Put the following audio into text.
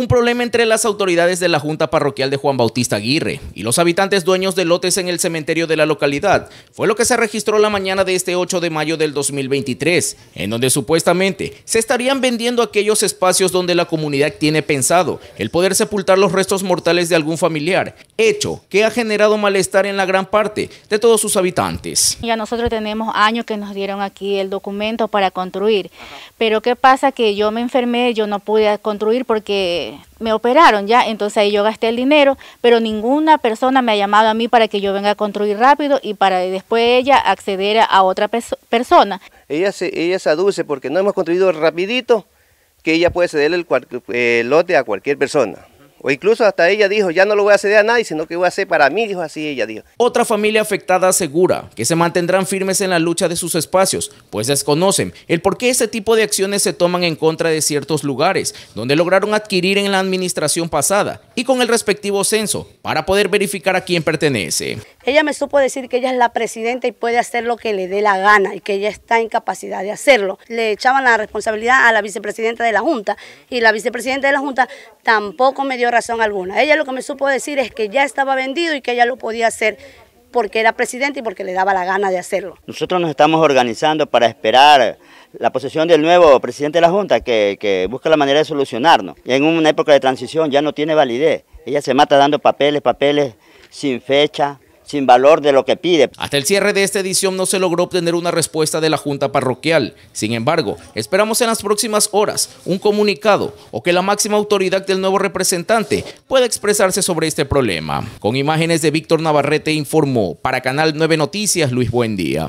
un problema entre las autoridades de la Junta Parroquial de Juan Bautista Aguirre y los habitantes dueños de lotes en el cementerio de la localidad. Fue lo que se registró la mañana de este 8 de mayo del 2023, en donde supuestamente se estarían vendiendo aquellos espacios donde la comunidad tiene pensado el poder sepultar los restos mortales de algún familiar, hecho que ha generado malestar en la gran parte de todos sus habitantes. Ya nosotros tenemos años que nos dieron aquí el documento para construir, pero ¿qué pasa? Que yo me enfermé, yo no pude construir porque me operaron ya, entonces ahí yo gasté el dinero, pero ninguna persona me ha llamado a mí para que yo venga a construir rápido y para después ella acceder a otra persona. Ella se, ella aduce porque no hemos construido rapidito que ella puede ceder el, el eh, lote a cualquier persona. O incluso hasta ella dijo, ya no lo voy a ceder a nadie, sino que voy a hacer para mí, dijo así ella dijo. Otra familia afectada asegura que se mantendrán firmes en la lucha de sus espacios, pues desconocen el por qué este tipo de acciones se toman en contra de ciertos lugares, donde lograron adquirir en la administración pasada y con el respectivo censo, para poder verificar a quién pertenece. Ella me supo decir que ella es la presidenta y puede hacer lo que le dé la gana y que ella está en capacidad de hacerlo. Le echaban la responsabilidad a la vicepresidenta de la Junta y la vicepresidenta de la Junta tampoco me dio razón alguna. Ella lo que me supo decir es que ya estaba vendido y que ella lo podía hacer porque era presidente y porque le daba la gana de hacerlo. Nosotros nos estamos organizando para esperar la posesión del nuevo presidente de la Junta que, que busca la manera de solucionarnos. en una época de transición ya no tiene validez. Ella se mata dando papeles, papeles sin fecha, sin valor de lo que pide. Hasta el cierre de esta edición no se logró obtener una respuesta de la Junta Parroquial. Sin embargo, esperamos en las próximas horas un comunicado o que la máxima autoridad del nuevo representante pueda expresarse sobre este problema. Con imágenes de Víctor Navarrete informó para Canal 9 Noticias Luis Buendía.